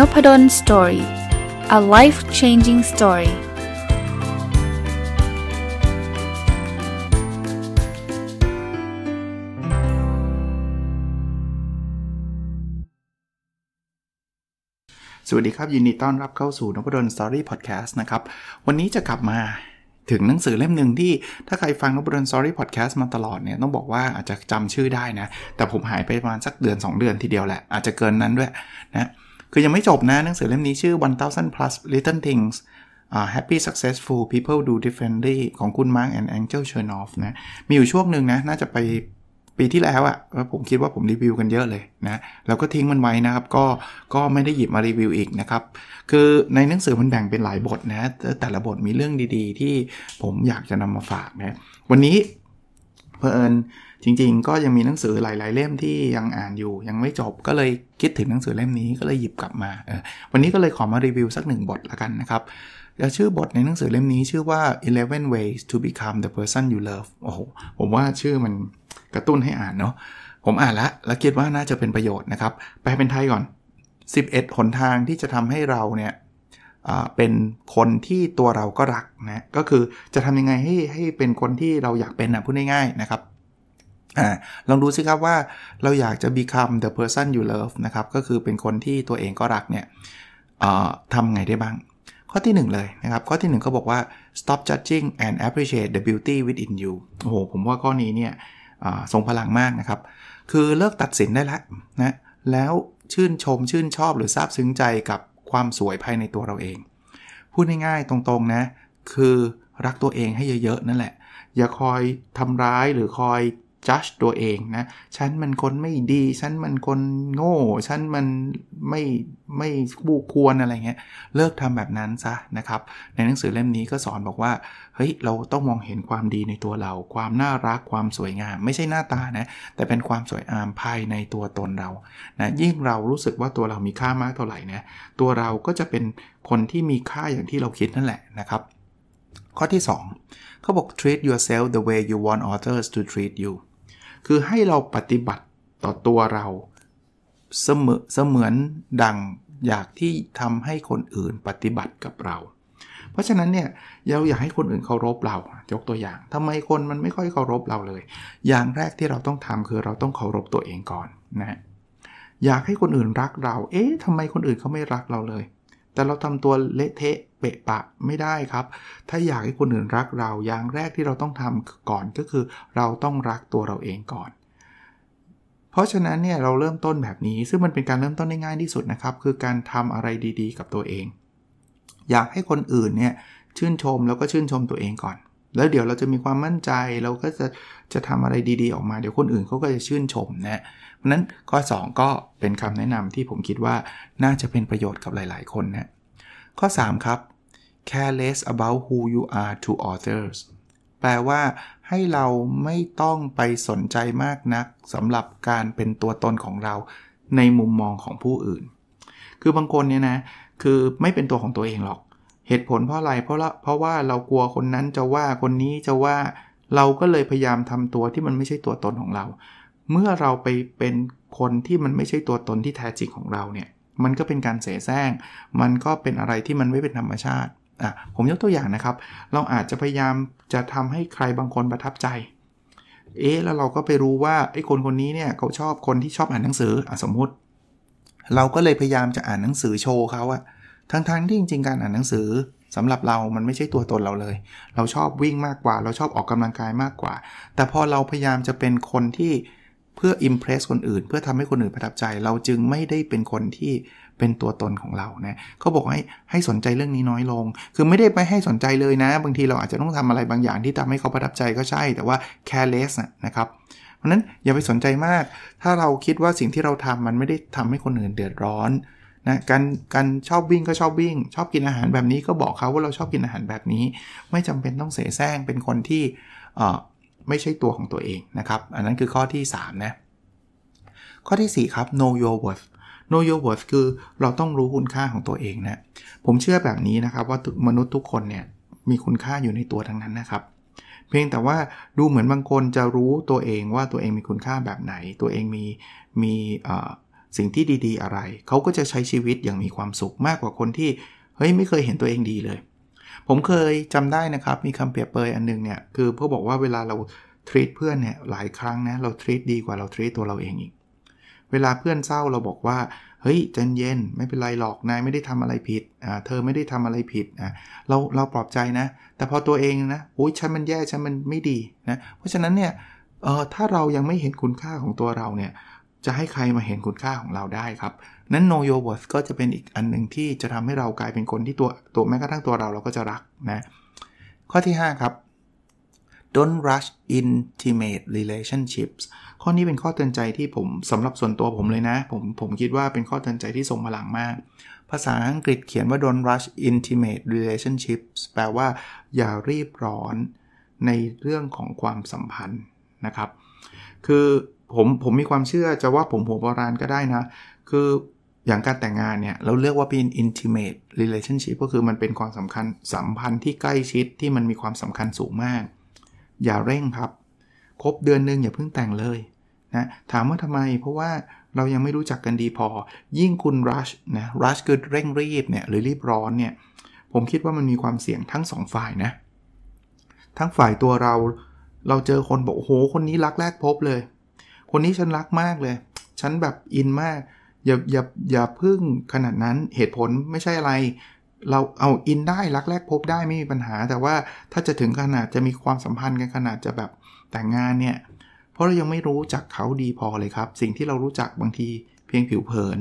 n o p ด d o สตอรี่ a life changing story สวัสดีครับ ยินดีต้อนรับเข้าสู่นพดลสตอรี่พอดแคสต์นะครับ วันนี้จะกลับมาถึงหนังสือเล่มหนึ่งที่ ถ้าใครฟังนบดนสอรี่พอดแคสต์มาตลอดเนี่ยต้องบอกว่าอาจจะจำชื่อได้นะ แต่ผมหายไปประมาณสักเดือน 2 เดือนทีเดียวแหละ อาจจะเกินนั้นด้วยนะคือยังไม่จบนะหนังสือเล่มนี้ชื่อ 1000 plus little things uh, happy successful people do differently ของคุณ Mark and Angel Chernoff นะมีอยู่ช่วงหนึ่งนะน่าจะไปปีที่แล้วอะ่ะผมคิดว่าผมรีวิวกันเยอะเลยนะ แล้วก็ทิ้งมันไว้นะครับก็ก็ไม่ได้หยิบมารีวิวอีกนะครับ คือในหนังสือมันแบ่งเป็นหลายบทนะ แต่ละบทมีเรื่องดีๆ ที่ผมอยากจะนำมาฝากนะวันนี้เพอเอิญจริงๆ ก็ยังมีหนังสือหลายๆ เล่มที่ยังอ่านอยู่ ยังไม่จบก็เลยคิดถึงหนังสือเล่มนี้ก็เลยหยิบกลับมา วันนี้ก็เลยขอมารีวิวสักหนึ่งบทละกันนะครับชื่อบทในหนังสือเล่มนี้ชื่อว่า eleven ways to become the person you love โอ้โหผมว่าชื่อมันกระตุ้นให้อ่านเนาะผมอ่านละแล้วคิดว่าน่าจะเป็นประโยชน์นะครับแปลเป็นไทยก่อน 11หนทางที่จะทำให้เราเนี่ยเป็นคนที่ตัวเราก็รักนะก็คือจะทำยังไงให้ให้เป็นคนที่เราอยากเป็นนะพูดง่ายๆนะครับลองดูสิครับว่าเราอยากจะ become the person you love นะครับก็คือเป็นคนที่ตัวเองก็รักเนี่ยทำไงได้บ้าง ข้อที่1เลยนะครับข้อที่1เขาบอกว่า stop judging and appreciate the beauty within you โอ้โหผมว่าข้อนี้เนี่ยทรงพลังมากนะครับ คือเลิกตัดสินได้แล้วนะแล้วชื่นชมชื่นชอบหรือซาบซึ้งใจกับความสวยภายในตัวเราเอง พูดง่ายๆตรงๆนะ คือรักตัวเองให้เยอะๆนั่นแหละอย่าคอยทำร้ายหรือคอยจัดตัวเองนะฉันมันคนไม่ดีฉันมันคนโง่ฉันมันไม่ไม่บูควรอะไรเงี้ยเลิกทำแบบนั้นซะนะครับในหนังสือเล่มนี้ก็สอนบอกว่าเฮ้ยเราต้องมองเห็นความดีในตัวเรา ความน่ารักความสวยงาม ไม่ใช่หน้าตานะแต่เป็นความสวยงามภายในตัวตนเรานะยิ่งเรารู้สึกว่าตัวเรามีค่ามากเท่าไหร่นะตัวเราก็จะเป็นคนที่มีค่าอย่างที่เราคิดนั่นแหละนะครับข้อที่2เขาบอก treat yourself the way you want others to treat you คือให้เราปฏิบัติต่อตัวเราเสมอเสมือนดัง อยากที่ทำให้คนอื่นปฏิบัติกับเรา เพราะฉะนั้นเนี่ยเราอยากให้คนอื่นเคารพเรายกตัวอย่างทำไมคนมันไม่ค่อยเคารพเราเลย อย่างแรกที่เราต้องทำคือเราต้องเคารพตัวเองก่อนนะอยากให้คนอื่นรักเราเอ๊ะทำไมคนอื่นเขาไม่รักเราเลยแต่เราทำตัวเละเทะเปะปะไม่ได้ครับ ถ้าอยากให้คนอื่นรักเราอย่างแรกที่เราต้องทำก่อนก็คือเราต้องรักตัวเราเองก่อน เพราะฉะนั้นเนี่ยเราเริ่มต้นแบบนี้ซึ่งมันเป็นการเริ่มต้นได้ง่ายที่สุดนะครับคือการทำอะไรดีๆกับตัวเอง อยากให้คนอื่นเนี่ยชื่นชมแล้วก็ชื่นชมตัวเองก่อนแล้วเดี๋ยวเราจะมีความมั่นใจเราก็จะจะทำอะไรดีๆออกมา เดี๋ยวคนอื่นเขาก็จะชื่นชมนะ เพราะนั้นข้อ 2 ก็เป็นคำแนะนำที่ผมคิดว่าน่าจะเป็นประโยชน์กับหลาย ๆ คนนะข้อ3ครับ careless about who you are to others แปลว่าให้เราไม่ต้องไปสนใจมากนักสำหรับการเป็นตัวตนของเราในมุมมองของผู้อื่น คือบางคนเนี่ยนะ คือไม่เป็นตัวของตัวเองหรอกเหตุผล เพราะอะไร เพราะเพราะว่าเรากลัวคนนั้นจะว่าคนนี้จะว่าเราก็เลยพยายามทำตัวที่มันไม่ใช่ตัวตนของเรา เมื่อเราไปเป็นคนที่มันไม่ใช่ตัวตนที่แท้จริงของเราเนี่ย มันก็เป็นการเสแสร้งมันก็เป็นอะไรที่มันไม่เป็นธรรมชาติอ่ะผมยกตัวอย่างนะครับ เราอาจจะพยายามจะทำให้ใครบางคนประทับใจเอ๊ะแล้วเราก็ไปรู้ว่าไอ้คนคนนี้เนี่ยเขาชอบคนที่ชอบอ่านหนังสืออสมมุติ เราก็เลยพยายามจะอ่านหนังสือโชว์เขาอะทั้งๆทที่จริงๆการอ่านหนังสือสำหรับเรา มันไม่ใช่ตัวตนเราเลย เราชอบวิ่งมากกว่า เราชอบออกกำลังกายมากกว่า แต่พอเราพยายามจะเป็นคนที่เพื่ออิมเพรสคนอื่น เพื่อทำให้คนอื่นประทับใจ เราจึงไม่ได้เป็นคนที่เป็นตัวตนของเรานะเขาบอกให้ให้สนใจเรื่องนี้น้อยลง คือไม่ได้ไปให้สนใจเลยนะ บางทีเราอาจจะต้องทำอะไรบางอย่างที่ทำให้เขาประทับใจก็ใช่ แต่ว่า careless นะครับ เพราะนั้นอย่าไปสนใจมาก ถ้าเราคิดว่าสิ่งที่เราทำมันไม่ได้ทำให้คนอื่นเดือดร้อนนะการการชอบวิ่งก็ชอบวิ่ง ชอบกินอาหารแบบนี้ก็บอกเขาว่าเราชอบกินอาหารแบบนี้ ไม่จำเป็นต้องเสแสร้งเป็นคนที่ไม่ใช่ตัวของตัวเองนะครับ อันนั้นคือข้อที่ 3 นะ ข้อที่ 4 ครับ know your worth know your worth คือเราต้องรู้คุณค่าของตัวเองนะผมเชื่อแบบนี้นะครับว่ามนุษย์ทุกคนเนี่ยมีคุณค่าอยู่ในตัวทั้งนั้นนะครับ เพียงแต่ว่าดูเหมือนบางคนจะรู้ตัวเองว่าตัวเองมีคุณค่าแบบไหน ตัวเองมีมีสิ่งที่ดี ๆอะไร เขาก็จะใช้ชีวิตอย่างมีความสุขมากกว่าคนที่เฮ้ย ไม่เคยเห็นตัวเองดีเลย ผมเคยจำได้ นะครับ มีคำเปรียบเปยอันนึงเนี่ยคือเพื่อบอกว่าเวลาเราทรีตเพื่อนเนี่ยหลาย ครั้งนะ เราทรีตดีกว่าเราทรีตตัวเราเอง อีก เวลาเพื่อนเศร้าเราบอกว่า เฮ้ยใจเย็นไม่เป็นไรหรอกนายไม่ได้ทำอะไรผิดอ่าเธอไม่ได้ทำอะไรผิดอ่าเราเราปลอบใจนะ แต่พอตัวเองนะโอ้ยฉันมันแย่ฉันมันไม่ดีนะเพราะฉะนั้นเนี่ยเออถ้าเรายังไม่เห็นคุณค่าของตัวเราเนี่ยจะให้ใครมาเห็นคุณค่าของเราได้ครับ นั้น n o your worth ก็จะเป็นอีกอันหนึ่งที่จะทำให้เรากลายเป็นคนที่ตัว ตัวแม้กระทั่งตัวเราเราก็จะรักนะ ข้อที่ 5 ครับ don't rush intimate relationships ข้อนี้เป็นข้อเตือนใจที่ผมสำหรับส่วนตัวผมเลยนะ ผมผมคิดว่าเป็นข้อเตือนใจที่ทรงพลังมาก ภาษาอังกฤษเขียนว่า don't rush intimate relationships แปลว่าอย่ารีบร้อน ในเรื่องของความสัมพันธ์นะครับ คือผม ผมมีความเชื่อจะว่าผม หัวโบราณก็ได้นะ คืออย่างการแต่งงาน เนี่ยเราเรียกว่า เป็น intimate relationship ก็คือมันเป็นความสำคัญสัมพันธ์ที่ใกล้ชิดที่มันมีความสำคัญสูงมาก อย่าเร่งครับ ครบเดือน นึง อย่า เพิ่งแต่งเลยนะถามว่าทำไมเพราะว่าเรายังไม่รู้จักกันดีพอยิ่งคุณรัชนะรัชคือเร่งรีบเนี่ยหรือรีบร้อนเนี่ยผมคิดว่ามันมีความเสี่ยงทั้ง2ฝ่ายนะทั้งฝ่ายตัวเราเราเจอคนบอกโอ้โหคนนี้รักแรกพบเลยคนนี้ฉันรักมากเลย ฉันแบบอินมาก อย่าอย่าอย่าพึ่งขนาดนั้น เหตุผลไม่ใช่อะไร เราเอาอินได้รักแรกพบได้ไม่มีปัญหา แต่ว่าถ้าจะถึงขนาดจะมีความสัมพันธ์กันขนาดจะแบบแต่งงานเนี่ย เพราะเรายังไม่รู้จักเขาดีพอเลยครับ สิ่งที่เรารู้จักบางทีเพียงผิวเผิน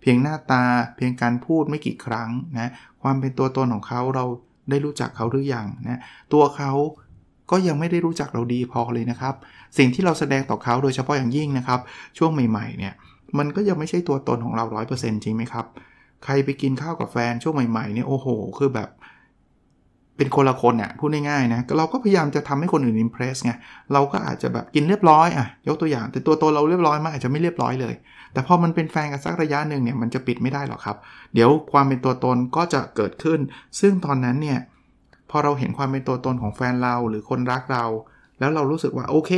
เพียงหน้าตา เพียงการพูดไม่กี่ครั้งนะ ความเป็นตัวตนของเขาเราได้รู้จักเขาหรืออยังนะ ตัวเขาก็ยังไม่ได้รู้จักเราดีพอเลยนะครับ สิ่งที่เราแสดงต่อเขาโดยเฉพาะอย่างยิ่งนะครับ ช่วงใหม่ๆ เนี่ย มันก็ยังไม่ใช่ตัวตนของเรา 100%จริงไหมครับ ใครไปกินข้าวกับแฟนช่วงใหม่ๆเนี่ยโอ้โห คือแบบ เป็นคนละคนอะ่ะพูดง่ายๆนะเราก็พยายามจะทำให้คนอื่นอิมเพรสไงเราก็อาจจะแบบกินเรียบร้อยอ่ะยกตัวอย่างแต่ตัวตนเราเรียบร้อยมากอาจจะไม่เรียบร้อยเลย แต่พอมันเป็นแฟนกันสักระยะหนึ่งเนี่ยมันจะปิดไม่ได้หรอกครับ เดี๋ยวความเป็นตัวตนก็จะเกิดขึ้น ซึ่งตอนนั้นเนี่ยพอเราเห็นความเป็นตัวตนของแฟนเราหรือคนรักเรา แล้วเรารู้สึกว่า โอเค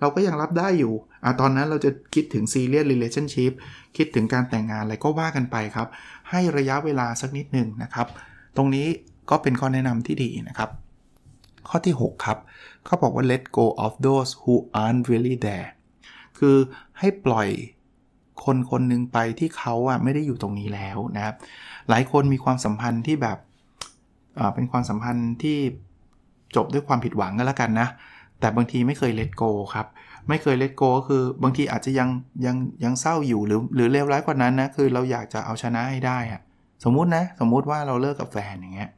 เราก็ยังรับได้อยู่อ่ะตอนนั้นเราจะคิดถึงซีเรียสเรล a t i o n s h i p คิดถึงการแต่งงาน อะไรก็ว่ากันไปครับ ให้ระยะเวลาสักนิดหนึ่งนะครับ ตรงนี้ก็เป็นข้อแนะนำที่ดีนะครับ ข้อที่ 6 ครับเขาบอกว่า let go of those who aren't really there คือให้ปล่อยคนคนหนึ่งไปที่เขาอ่ะไม่ได้อยู่ตรงนี้แล้วนะครับหลายคนมีความสัมพันธ์ที่แบบเป็นความสัมพันธ์ที่จบด้วยความผิดหวังก็แล้วกันนะแต่บางทีไม่เคยเลทโกครับไม่เคยเลทโกก็คือบางทีอาจจะยังยังยังเศร้าอยู่หรือหรือเลวร้ายกว่านั้นนะคือเราอยากจะเอาชนะให้ได้อะสมมุตินะสมมุติว่าเราเลิกกับแฟนอย่างเงี้ย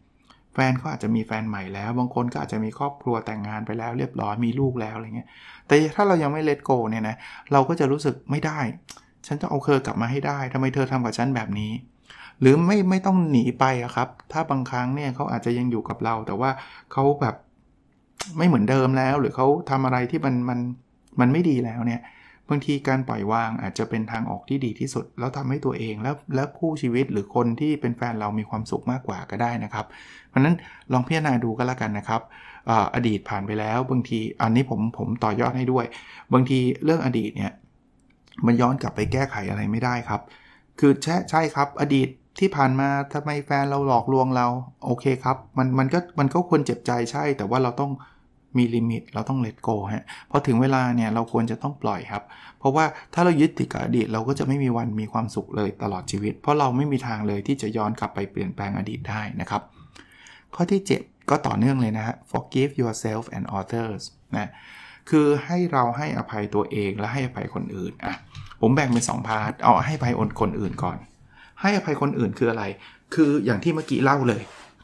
แฟนเขาอาจจะมีแฟนใหม่แล้ว บางคนก็อาจจะมีครอบครัวแต่งงานไปแล้ว เรียบร้อยมีลูกแล้วอะไรเงี้ยแต่ถ้าเรายังไม่เลทโกเนี่ยนะเราก็จะรู้สึกไม่ได้ฉันต้องเอาเธอกลับมาให้ได้ทำไมเธอทำกับฉันแบบนี้หรือไม่ไม่ต้องหนีไปอะครับ ถ้าบางครั้งเนี่ยเขาอาจจะยังอยู่กับเรา แต่ว่าเขาแบบไม่เหมือนเดิมแล้ว หรือเขาทำอะไรที่มันมัน มันไม่ดีแล้วเนี่ย บางทีการปล่อยวาง อาจจะเป็นทางออกที่ดีที่สุด แล้วทำให้ตัวเองแล้วและคู่ชีวิตหรือคนที่เป็นแฟนเรามีความสุขมากกว่าก็ได้นะครับ เพราะนั้นลองพิจารณาดูก็แล้วกันนะครับออดีตผ่านไปแล้ว บางทีอันนี้ผมผมต่อยอดให้ด้วย บางทีเรื่องอดีตเนี่ยมันย้อนกลับไปแก้ไขอะไรไม่ได้ครับ คือใช่ใช่ครับอดีตที่ผ่านมาทำไมแฟนเราหลอกลวงเราโอเคครับมันมันก็มันก็ควรเจ็บใจใช่ แต่ว่าเราต้องมีลิมิตเราต้องเลทโกฮะพอถึงเวลาเนี่ยเราควรจะต้องปล่อยครับเพราะว่าถ้าเรายึดติดกับอดีต เราก็จะไม่มีวันมีความสุขเลยตลอดชีวิต เพราะเราไม่มีทางเลยที่จะย้อนกลับไปเปลี่ยนแปลงอดีตได้นะครับข้อที่ 7 ก็ต่อเนื่องเลยนะฮะ forgive yourself and others นะคือให้เราให้อภัยตัวเองและให้อภัยคนอื่นอ่ะผมแบ่งเป็น2พาร์ทเอาให้อภัยคนอื่นก่อนให้อภัยคนอื่นคืออะไร คืออย่างที่เมื่อกี้เล่าเลย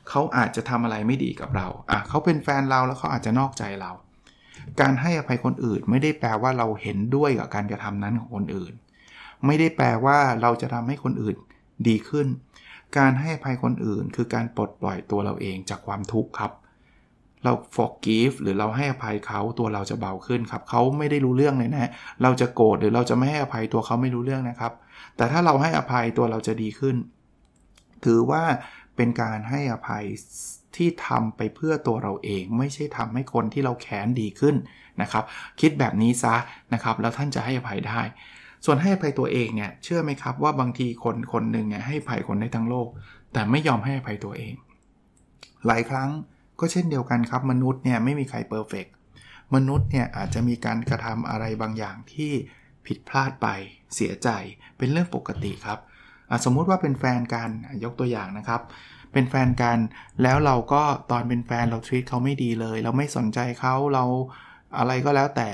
เขาอาจจะทำอะไรไม่ดีกับเราอ่ะเขาเป็นแฟนเราแล้วเขาอาจจะนอกใจเรา การให้อภัยคนอื่น ไม่ได้แปลว่าเราเห็นด้วยกับการกระทำนั้นของคนอื่น ไม่ได้แปลว่าเราจะทำให้คนอื่นดีขึ้น การให้อภัยคนอื่นคือการปลดปล่อยตัวเราเองจากความทุกข์ครับ เรา forgive หรือเราให้อภัยเขาตัวเราจะเบาขึ้นครับ เขาไม่ได้รู้เรื่องเลยนะเราจะโกรธหรือเราจะไม่ให้อภัยตัวเขาไม่รู้เรื่องนะครับแต่ถ้าเราให้อภัยตัวเราจะดีขึ้น ถือว่าเป็นการให้อภัยที่ทำไปเพื่อตัวเราเองไม่ใช่ทำให้คนที่เราแค้นดีขึ้นนะครับ คิดแบบนี้ซะนะครับแล้วท่านจะให้อภัยได้ ส่วนให้อภัยตัวเองเนี่ยเชื่อไหมครับว่าบางทีคนคนหนึ่งเนี่ยให้อภัยคนได้ทั้งโลก แต่ไม่ยอมให้อภัยตัวเอง หลายครั้งก็เช่นเดียวกันครับมนุษย์เนี่ยไม่มีใครเพอร์เฟกมนุษย์เนี่ยอาจจะมีการกระทำอะไรบางอย่างที่ผิดพลาดไปเสียใจเป็นเรื่องปกติครับสมมุติว่าเป็นแฟนกันยกตัวอย่างนะครับ เป็นแฟนกันแล้วเราก็ตอนเป็นแฟนเราทวีตเขาไม่ดีเลย เราไม่สนใจเขาเราอะไรก็แล้วแต่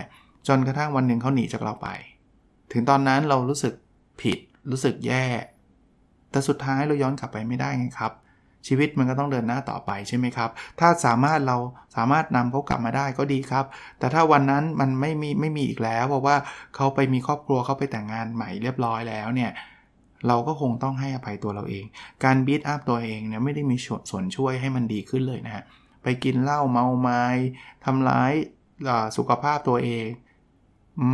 จนกระทั่งวันหนึ่งเขาหนีจากเราไป ถึงตอนนั้นเรารู้สึกผิดรู้สึกแย่ แต่สุดท้ายเราย้อนกลับไปไม่ได้ไงครับชีวิตมันก็ต้องเดินหน้าต่อไปใช่ไหมครับ ถ้าสามารถเราสามารถนำเขากลับมาได้ก็ดีครับ แต่ถ้าวันนั้น มันไม่มี ไม่มีอีกแล้ว เพราะว่าเขาไปมีครอบครัวเขาไปแต่งงานใหม่เรียบร้อยแล้วเนี่ย เราก็คงต้องให้อภัยตัวเราเอง การบีทอัพตัวเองเนี่ย ไม่ได้มี ส่วนช่วยให้มันดีขึ้นเลยนะฮะ ไปกินเหล้าเมาไม้ทำร้ายสุขภาพตัวเอง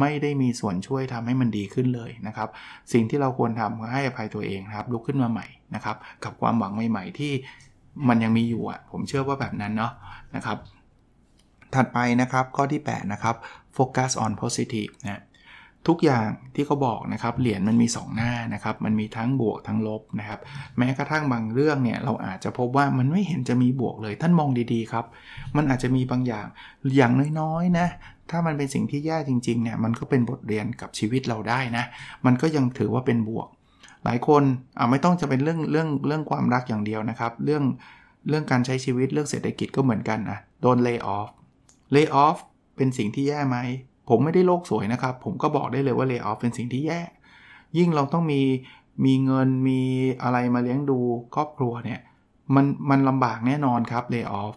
ไม่ได้มีส่วนช่วยทำให้มันดีขึ้นเลยนะครับ สิ่งที่เราควรทำคือให้อภัยตัวเองครับลุกขึ้นมาใหม่นะครับกับความหวังใหม่ ๆที่มันยังมีอยู่อ่ะผมเชื่อว่าแบบนั้นเนาะนะครับ ถัดไปนะครับข้อที่ 8 นะครับ focus on positive นะทุกอย่างที่เขาบอกนะครับเหรียญมันมี 2 หน้านะครับมันมีทั้งบวกทั้งลบนะครับแม้กระทั่งบางเรื่องเนี่ยเราอาจจะพบว่ามันไม่เห็นจะมีบวกเลยท่านมองดีๆครับ มันอาจจะมีบางอย่างอย่างน้อย ๆ นะ ถ้ามันเป็นสิ่งที่แย่จริงๆเนี่ยมันก็เป็นบทเรียนกับชีวิตเราได้นะมันก็ยังถือว่าเป็นบวกหลายคนอ่าไม่ต้องจะเป็นเรื่องเรื่องเรื่องความรักอย่างเดียวนะครับ เรื่องเรื่องการใช้ชีวิตเรื่องเศรษฐกิจก็เหมือนกันนะโดนเลิกออฟเลิกออฟเป็นสิ่งที่แย่ไหมผมไม่ได้โลกสวยนะครับ ผมก็บอกได้เลยว่าเลิกออฟเป็นสิ่งที่แย่ ยิ่งเราต้องมีมีเงินมีอะไรมาเลี้ยงดูครอบครัวเนี่ยมัน มันลำบากแน่นอนครับเลิกออฟ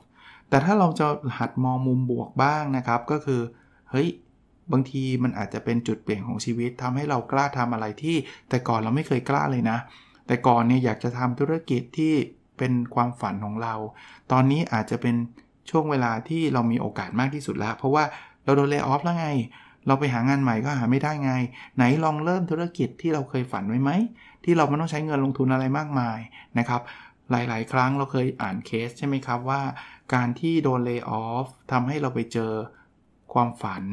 แต่ถ้าเราจะหัดมองมุมบวกบ้างนะครับก็คือเฮ้ยบางที มันอาจจะเป็นจุดเปลี่ยนของชีวิต ทำให้เรากล้าทำอะไรที่ แต่ก่อนเราไม่เคยกล้าเลยนะ แต่ก่อนเนี่ยอยากจะทำธุรกิจที่เป็นความฝันของเรา ตอนนี้อาจจะเป็นช่วงเวลาที่เรามีโอกาสมากที่สุดแล้ว เพราะว่า เราโดนเลิกออฟแล้วไง เราไปหางานใหม่ก็หาไม่ได้ไง ไหนลองเริ่มธุรกิจที่เราเคยฝันไว้ไหม ที่เราไม่ต้องใช้เงินลงทุนอะไรมากมายนะครับ หลาย ๆ ครั้งเราเคยอ่านเคสใช่ไหมครับว่า การที่โดนเลิกออฟทำให้เราไปเจอความฝัน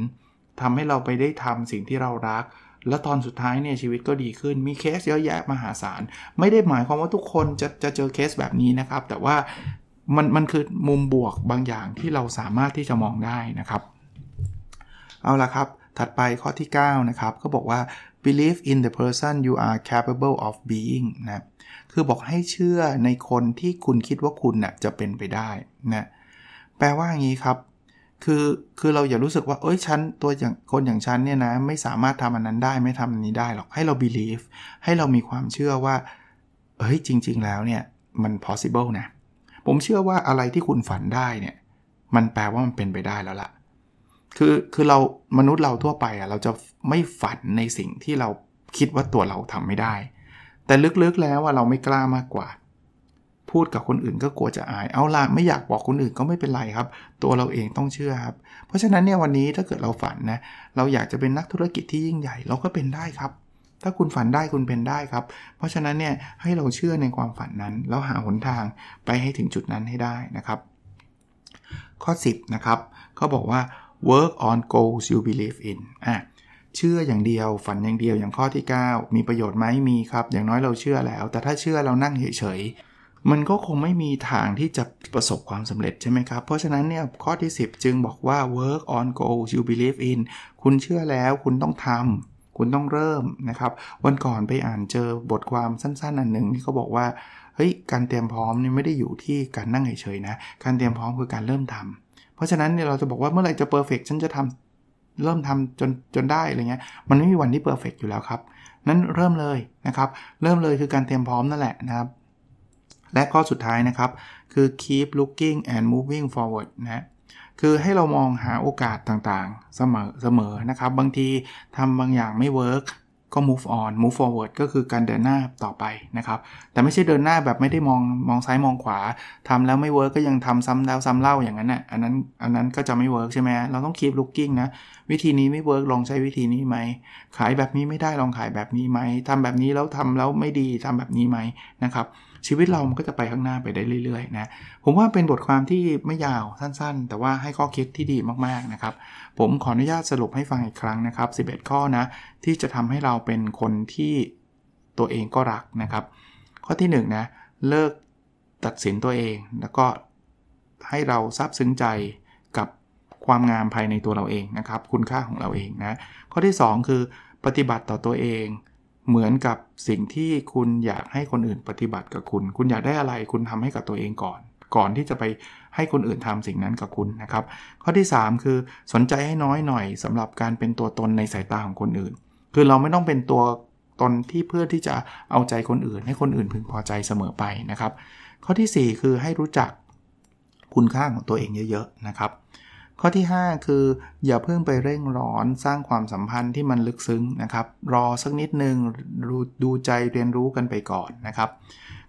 ทำให้เราไปได้ทำสิ่งที่เรารัก และตอนสุดท้ายเนี่ย ชีวิตก็ดีขึ้นมีเคสเยอะแยะมหาศาล ไม่ได้หมายความว่าทุกคนจะจะเจอเคสแบบนี้นะครับ แต่ว่ามันมันคือมุมบวกบางอย่างที่เราสามารถที่จะมองได้นะครับ เอาละครับ ถัดไปข้อที่ 9 นะครับ ก็บอกว่า believe in the person you are capable of being นะคือบอกให้เชื่อในคนที่คุณคิดว่าคุณนะ่ะจะเป็นไปได้นะแปลว่าอย่างนี้ครับคือ คือเราอย่ารู้สึกว่าเอ้ยฉันตัวอย่างคนอย่างฉันเนี่ยนะไม่สามารถทำอันนั้นได้ ไม่ทำอันนี้ได้หรอกให้เรา believe ให้เรามีความเชื่อว่า เอ้ยจริง ๆ แล้วเนี่ยมัน possible นะผมเชื่อว่าอะไรที่คุณฝันได้เนี่ยมันแปลว่ามันเป็นไปได้แล้วละ่ะคือคือเรามนุษย์เราทั่วไปอ่ะเราจะไม่ฝันในสิ่งที่เราคิดว่าตัวเราทำไม่ได้ แต่ลึกๆแล้วว่าเราไม่กล้ามากกว่าพูดกับคนอื่นก็กลัวจะอาย เอาล่ะไม่อยากบอกคนอื่นก็ไม่เป็นไรครับ ตัวเราเองต้องเชื่อครับ เพราะฉะนั้นเนี่ยวันนี้ถ้าเกิดเราฝันนะ เราอยากจะเป็นนักธุรกิจที่ยิ่งใหญ่เราก็เป็นได้ครับ ถ้าคุณฝันได้คุณเป็นได้ครับ เพราะฉะนั้นเนี่ยให้เราเชื่อในความฝันนั้นแล้วหาหนทางไปให้ถึงจุดนั้นให้ได้นะครับ ข้อ 10นะครับเขาบอกว่า work on goals you believe in อ่ะ เชื่ออย่างเดียวฝันอย่างเดียวอย่างข้อที่ 9 มีประโยชน์ไหมมีครับ อย่างน้อยเราเชื่อแล้ว แต่ถ้าเชื่อเรานั่งเฉยมันก็คงไม่มีทางที่จะประสบความสำเร็จใช่ไหมครับ เพราะฉะนั้นเนี่ย ข้อที่ 10 จึงบอกว่า work on goals you believe in คุณเชื่อแล้วคุณต้องทำ คุณต้องเริ่มนะครับ วันก่อนไปอ่านเจอบทความสั้นๆ อันหนึ่งที่เขาบอกว่า เฮ้ย การเตรียมพร้อมนี่ไม่ได้อยู่ที่การนั่งเฉยๆนะ การเตรียมพร้อมคือการเริ่มทำ เพราะฉะนั้นเนี่ยเราจะบอกว่าเมื่อไหร่จะเพอร์เฟกฉันจะทำเริ่มทำจนจนได้อะไรเงี้ย มันไม่มีวันที่เพอร์เฟกอยู่แล้วครับ นั้นเริ่มเลยนะครับ เริ่มเลยคือการเตรียมพร้อมนั่นแหละนะครับและข้อสุดท้ายนะครับคือ keep looking and moving forward นะคือให้เรามองหาโอกาสต่างๆเสมอเสมอนะครับ บางทีทำบางอย่างไม่เวิร์กก็ move on move forward ก็คือการเดินหน้าต่อไปนะครับ แต่ไม่ใช่เดินหน้าแบบไม่ได้มองมองซ้ายมองขวาทำแล้วไม่เวิร์กก็ยังทำซ้ำแล้วซ้ำเล่าอย่างนั้นนะ่ะอันนั้น อันนั้นก็จะไม่เวิร์กใช่ไหมเราต้อง keep looking นะวิธีนี้ไม่เวิร์กลองใช้วิธีนี้ไหมขายแบบนี้ไม่ได้ลองขายแบบนี้ไหมทำแบบนี้แล้วทำแล้วไม่ดีทำแบบนี้ไหมนะครับชีวิตเรา มันก็จะไปข้างหน้าไปได้เรื่อยๆนะ ผมว่าเป็นบทความที่ไม่ยาวสั้นๆ แต่ว่าให้ข้อคิดที่ดีมากๆนะครับ ผมขออนุญาตสรุปให้ฟังอีกครั้งนะครับ 11 ข้อนะ ที่จะทำให้เราเป็นคนที่ตัวเองก็รักนะครับ ข้อที่1นนะเลิกตัดสินตัวเอง แล้วก็ให้เราซาบซึ้งใจกับความงามภายในตัวเราเองนะครับ คุณค่าของเราเองนะ ข้อที่ 2 คือปฏิบัติต่อตัวเองเหมือนกับสิ่งที่คุณอยากให้คนอื่นปฏิบัติกับคุณ คุณอยากได้อะไร คุณทำให้กับตัวเองก่อน ก่อนที่จะไปให้คนอื่นทำสิ่งนั้นกับคุณนะครับ ข้อที่ 3 คือสนใจให้น้อยหน่อยสำหรับการเป็นตัวตนในสายตาของคนอื่น คือเราไม่ต้องเป็นตัวตนที่เพื่อที่จะเอาใจคนอื่นให้คนอื่นพึงพอใจเสมอไปนะครับ ข้อที่4คือให้รู้จัก คุณค่าของตัวเองเยอะๆนะครับข้อที่ 5 คืออย่าเพิ่งไปเร่งร้อนสร้างความสัมพันธ์ที่มันลึกซึ้งนะครับรอสักนิดหนึ่งดดูใจเรียนรู้กันไปก่อนนะครับ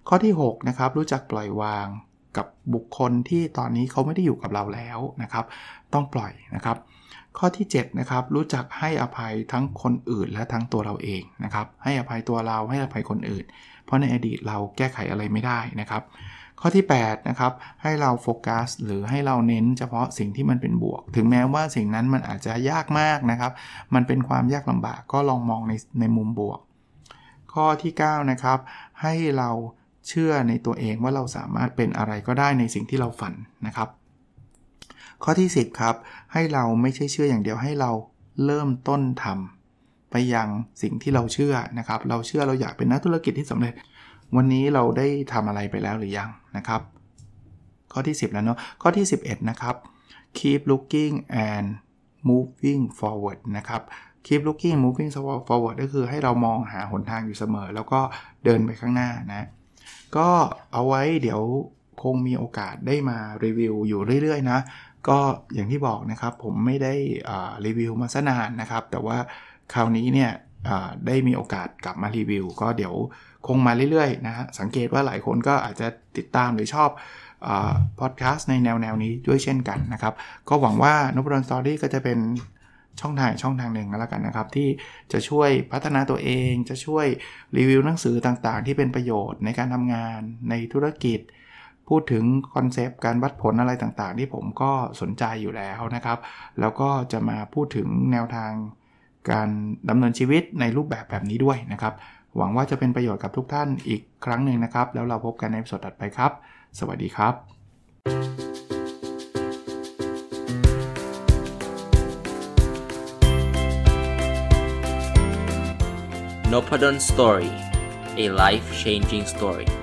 ข้อที่ 6 นะครับรู้จักปล่อยวางกับบุคคลที่ตอนนี้เขาไม่ได้อยู่กับเราแล้วนะครับ ต้องปล่อยนะครับ ข้อที่7นะครับรู้จักให้อภัยทั้งคนอื่นและทั้งตัวเราเองนะครับ ให้อภัยตัวเราให้อภัยคนอื่น เพราะในอดีตเราแก้ไขอะไรไม่ได้นะครับข้อที่ 8 นะครับให้เราโฟกัสหรือให้เราเน้นเฉพาะสิ่งที่มันเป็นบวก ถึงแม้ว่าสิ่งนั้นมันอาจจะยากมากนะครับ มันเป็นความยากลำบากก็ลองมองในในมุมบวก ข้อที่9นะครับให้เราเชื่อในตัวเองว่าเราสามารถเป็นอะไรก็ได้ในสิ่งที่เราฝันนะครับ ข้อที่ 10 ครับให้เราไม่ใช่เชื่ออย่างเดียวให้เราเริ่มต้นทำ ไปยังสิ่งที่เราเชื่อนะครับเราเชื่อเราอยากเป็นนักธุรกิจที่สำเร็จวันนี้เราได้ทำอะไรไปแล้วหรือยังนะครับ ข้อที่ 10แล้วเนาะข้อที่ 11 นะครับ keep looking and moving forward นะครับ keep looking moving forward ก็คือให้เรามองหาหนทางอยู่เสมอ แล้วก็เดินไปข้างหน้านะก็เอาไว้เดี๋ยวคงมีโอกาสได้มารีวิวอยู่เรื่อย ๆนะ ก็อย่างที่บอกนะครับผมไม่ได้รีวิวมาสนานนะครับ แต่ว่าคราวนี้เนี่ยได้มีโอกาสกลับมารีวิวก็เดี๋ยวคงมาเรื่อยๆ นะฮะ สังเกตว่าหลายคนก็อาจจะติดตามหรือชอบพอดแคสต์ในแนวแนวนี้ด้วยเช่นกันนะครับ ก็หวังว่านบดอนสตอรี่ก็จะเป็นช่องทางช่องทางหนึ่งแล้วกันนะครับ ที่จะช่วยพัฒนาตัวเองจะช่วยรีวิวหนังสือต่างๆ ที่เป็นประโยชน์ในการทำงานในธุรกิจ พูดถึงคอนเซปต์การวัดผลอะไรต่างๆที่ผมก็สนใจอยู่แล้วนะครับ แล้วก็จะมาพูดถึงแนวทาง การดำเนินชีวิตในรูปแบบแบบนี้ด้วยนะครับหวังว่าจะเป็นประโยชน์กับทุกท่านอีกครั้งหนึ่งนะครับ แล้วเราพบกันในสดถัดไปครับ สวัสดีครับ n o p a d o n Story a life changing story